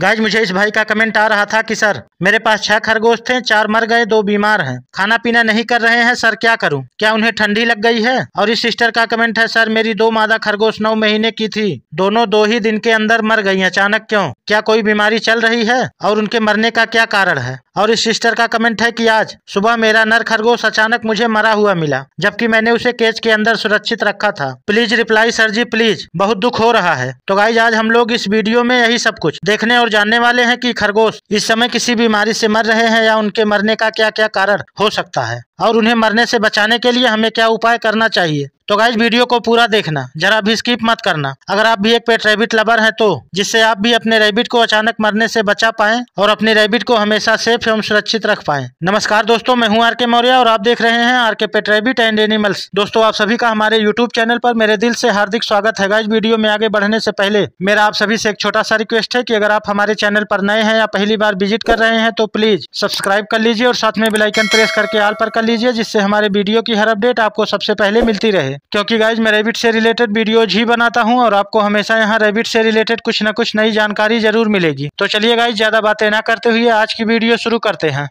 guys इस भाई का कमेंट आ रहा था कि सर मेरे पास छह खरगोश थे चार मर गए दो बीमार हैं खाना पीना नहीं कर रहे हैं सर क्या करूं क्या उन्हें ठंडी लग गई है और इस सिस्टर का कमेंट है सर मेरी दो मादा खरगोश नौ महीने की थी दोनों दो ही दिन के अंदर मर गई अचानक क्यों क्या कोई बीमारी चल रही है और उनके मरने का क्या कारण है और इस सिस्टर का कमेंट है कि आज सुबह मेरा नर खरगोश अचानक मुझे मरा हुआ मिला जबकि मैंने उसे केज के अंदर सुरक्षित रखा था please reply sir ji please बहुत दुख हो रहा है तो गाइज आज हम लोग इस वीडियो में यही सब कुछ देखने और जानने वाले हैं कि खरगोश इस समय किसी बीमारी से मर रहे हैं या उनके मरने का क्या क्या कारण हो सकता है और उन्हें मरने से बचाने के लिए हमें क्या उपाय करना चाहिए तो गाइज वीडियो को पूरा देखना जरा भी स्किप मत करना अगर आप भी एक पेट रेबिट लवर है तो जिससे आप भी अपने रेबिट को अचानक मरने से बचा पाए और अपने रेबिट को हमेशा सेफ एवं सुरक्षित रख पाए नमस्कार दोस्तों मैं हूँ आर के मौर्य और आप देख रहे हैं आर के पेट रेबिट एंड एनिमल्स दोस्तों आप सभी का हमारे यूट्यूब चैनल पर मेरे दिल से हार्दिक स्वागत है गाइज वीडियो में आगे बढ़ने से पहले मेरा आप सभी से एक छोटा सा रिक्वेस्ट है की अगर आप हमारे चैनल पर नए हैं या पहली बार विजिट कर रहे हैं तो प्लीज सब्सक्राइब कर लीजिए और साथ में बेलाइकन प्रेस करके आल पर कर लीजिए जिससे हमारे वीडियो की हर अपडेट आपको सबसे पहले मिलती रहे क्योंकि गाइज मैं रेबिट से रिलेटेड वीडियोज ही बनाता हूँ और आपको हमेशा यहाँ रेबिट से रिलेटेड कुछ ना कुछ नई जानकारी जरूर मिलेगी तो चलिए गाइज ज्यादा बातें ना करते हुए आज की वीडियो शुरू करते हैं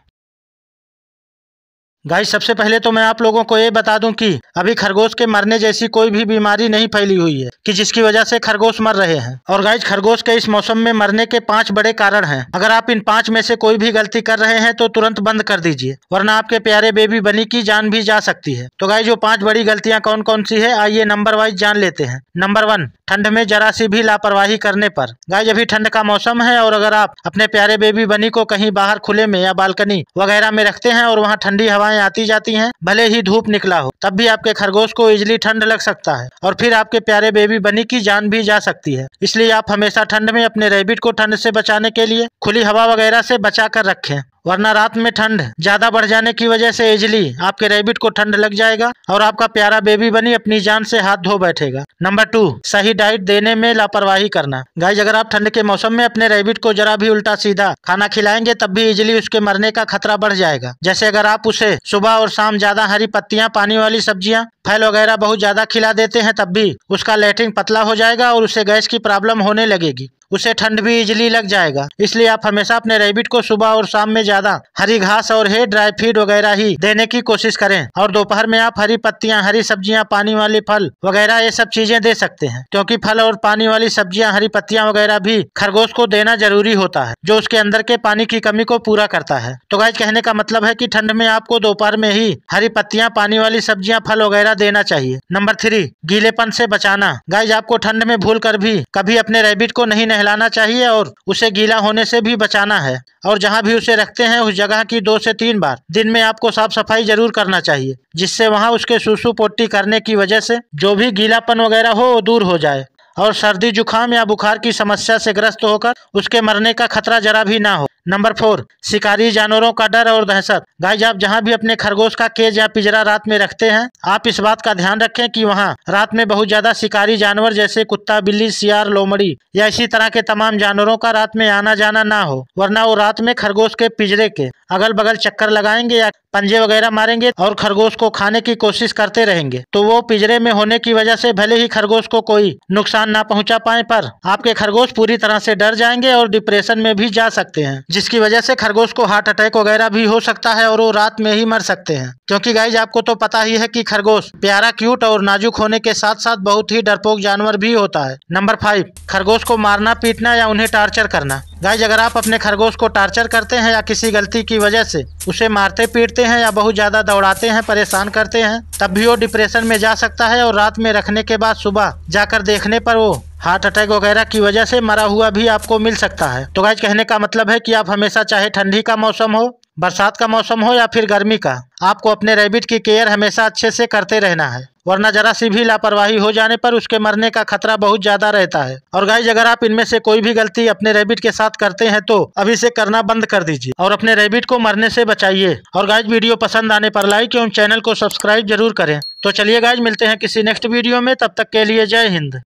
गाइस सबसे पहले तो मैं आप लोगों को ये बता दूं कि अभी खरगोश के मरने जैसी कोई भी बीमारी नहीं फैली हुई है कि जिसकी वजह से खरगोश मर रहे हैं और गाइस खरगोश के इस मौसम में मरने के पांच बड़े कारण हैं अगर आप इन पांच में से कोई भी गलती कर रहे हैं तो तुरंत बंद कर दीजिए वरना आपके प्यारे बेबी बनी की जान भी जा सकती है तो गाइज वो पाँच बड़ी गलतियाँ कौन कौन सी है आइए नंबर वाइज जान लेते हैं नंबर वन ठंड में जरा सी भी लापरवाही करने पर गाइज अभी ठंड का मौसम है और अगर आप अपने प्यारे बेबी बनी को कहीं बाहर खुले में या बालकनी वगैरह में रखते हैं और वहाँ ठंडी हवाएं हवाएं आती जाती हैं भले ही धूप निकला हो तब भी आपके खरगोश को इजिली ठंड लग सकता है और फिर आपके प्यारे बेबी बनी की जान भी जा सकती है इसलिए आप हमेशा ठंड में अपने रेबिट को ठंड से बचाने के लिए खुली हवा वगैरह से बचा कर रखें वरना रात में ठंड ज्यादा बढ़ जाने की वजह से इजली आपके रेबिट को ठंड लग जाएगा और आपका प्यारा बेबी बनी अपनी जान से हाथ धो बैठेगा नंबर टू सही डाइट देने में लापरवाही करना गाइज अगर आप ठंड के मौसम में अपने रेबिट को जरा भी उल्टा सीधा खाना खिलाएंगे तब भी इजली उसके मरने का खतरा बढ़ जाएगा जैसे अगर आप उसे सुबह और शाम ज्यादा हरी पत्तियाँ पानी वाली सब्जियाँ फल वगैरह बहुत ज्यादा खिला देते हैं तब भी उसका लेटरिन पतला हो जाएगा और उसे गैस की प्रॉब्लम होने लगेगी उसे ठंड भी इजिली लग जाएगा इसलिए आप हमेशा अपने रेबिट को सुबह और शाम में ज्यादा हरी घास और हे ड्राई फीड वगैरह ही देने की कोशिश करें और दोपहर में आप हरी पत्तियाँ हरी सब्जियाँ पानी वाली फल वगैरह ये सब चीजें दे सकते हैं क्योंकि फल और पानी वाली सब्जियाँ हरी पत्तियाँ वगैरह भी खरगोश को देना जरूरी होता है जो उसके अंदर के पानी की कमी को पूरा करता है तो गाय कहने का मतलब है की ठंड में आपको दोपहर में ही हरी पत्तियाँ पानी वाली सब्जियाँ फल वगैरह देना चाहिए नंबर थ्री गीलेपन से बचाना गाय आपको ठंड में भूल कर भी कभी अपने रेबिट को नहीं नहलाना चाहिए और उसे गीला होने से भी बचाना है और जहाँ भी उसे रखते हैं उस जगह की दो से तीन बार दिन में आपको साफ सफाई जरूर करना चाहिए जिससे वहाँ उसके सुसु पोटी करने की वजह से जो भी गीलापन वगैरह हो वो दूर हो जाए और सर्दी जुकाम या बुखार की समस्या से ग्रस्त होकर उसके मरने का खतरा जरा भी ना हो नंबर फोर शिकारी जानवरों का डर और दहशत गाइज आप जहाँ भी अपने खरगोश का केज या पिजरा रात में रखते हैं आप इस बात का ध्यान रखें कि वहाँ रात में बहुत ज्यादा शिकारी जानवर जैसे कुत्ता बिल्ली सियार लोमड़ी या इसी तरह के तमाम जानवरों का रात में आना जाना ना हो वरना वो रात में खरगोश के पिजरे के अगल बगल चक्कर लगाएंगे या पंजे वगैरह मारेंगे और खरगोश को खाने की कोशिश करते रहेंगे तो वो पिजरे में होने की वजह से भले ही खरगोश को कोई नुकसान ना पहुंचा पाए पर आपके खरगोश पूरी तरह से डर जाएंगे और डिप्रेशन में भी जा सकते हैं जिसकी वजह से खरगोश को हार्ट अटैक वगैरह भी हो सकता है और वो रात में ही मर सकते हैं क्योंकि गाइज आपको तो पता ही है कि खरगोश प्यारा क्यूट और नाजुक होने के साथ साथ बहुत ही डरपोक जानवर भी होता है नंबर फाइव खरगोश को मारना पीटना या उन्हें टार्चर करना गाइज अगर आप अपने खरगोश को टार्चर करते हैं या किसी गलती की वजह से उसे मारते पीटते हैं या बहुत ज़्यादा दौड़ाते हैं परेशान करते हैं तब भी वो डिप्रेशन में जा सकता है और रात में रखने के बाद सुबह जाकर देखने पर वो हार्ट अटैक वगैरह की वजह से मरा हुआ भी आपको मिल सकता है तो गाइज कहने का मतलब है कि आप हमेशा चाहे ठंडी का मौसम हो बरसात का मौसम हो या फिर गर्मी का आपको अपने रेबिट की केयर हमेशा अच्छे से करते रहना है वरना जरा सी भी लापरवाही हो जाने पर उसके मरने का खतरा बहुत ज्यादा रहता है और गाइज अगर आप इनमें से कोई भी गलती अपने रेबिट के साथ करते हैं तो अभी से करना बंद कर दीजिए और अपने रेबिट को मरने से बचाइए और गाइज वीडियो पसंद आने पर लाइक एवं चैनल को सब्सक्राइब जरूर करें तो चलिए गाइज मिलते हैं किसी नेक्स्ट वीडियो में तब तक के लिए जय हिंद